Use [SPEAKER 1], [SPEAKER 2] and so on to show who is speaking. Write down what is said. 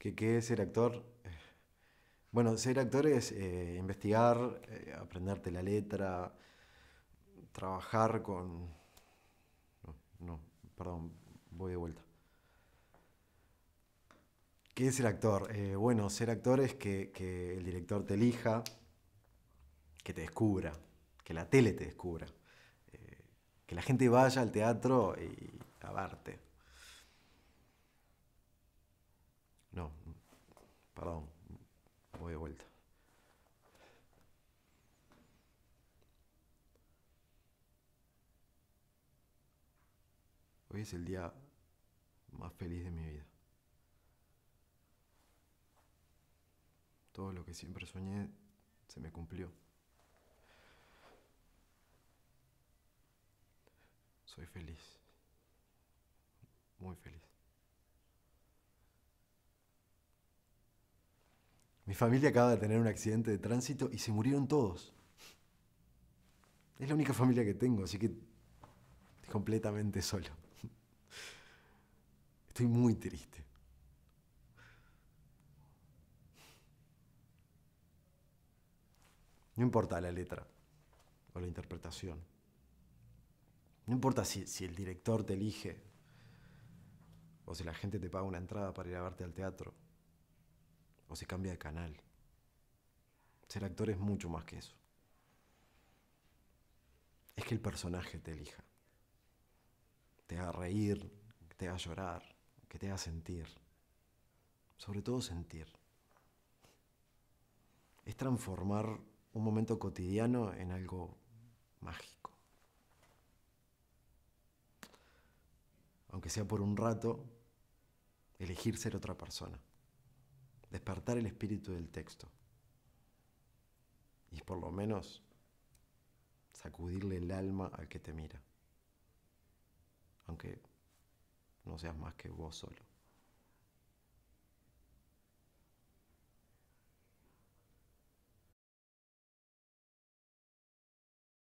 [SPEAKER 1] qué es ser actor. Bueno, ser actor es eh, investigar, eh, aprenderte la letra, trabajar con... No, no, perdón, voy de vuelta. ¿Qué es ser actor? Eh, bueno, ser actor es que, que el director te elija, que te descubra, que la tele te descubra, que la gente vaya al teatro y a verte. Perdón, voy de vuelta. Hoy es el día más feliz de mi vida. Todo lo que siempre soñé se me cumplió. Soy feliz. Muy feliz. Mi familia acaba de tener un accidente de tránsito y se murieron todos. Es la única familia que tengo, así que estoy completamente solo. Estoy muy triste. No importa la letra o la interpretación. No importa si, si, el director te elige o si la gente te paga una entrada para ir a verte al teatro o se cambia de canal. Ser actor es mucho más que eso. Es que el personaje te elija. Te haga reír, te haga llorar, que te haga sentir. Sobre todo sentir. Es transformar un momento cotidiano en algo mágico. Aunque sea por un rato, elegir ser otra persona despertar el espíritu del texto. Y por lo menos sacudirle el alma al que te mira. Aunque no seas más que vos solo.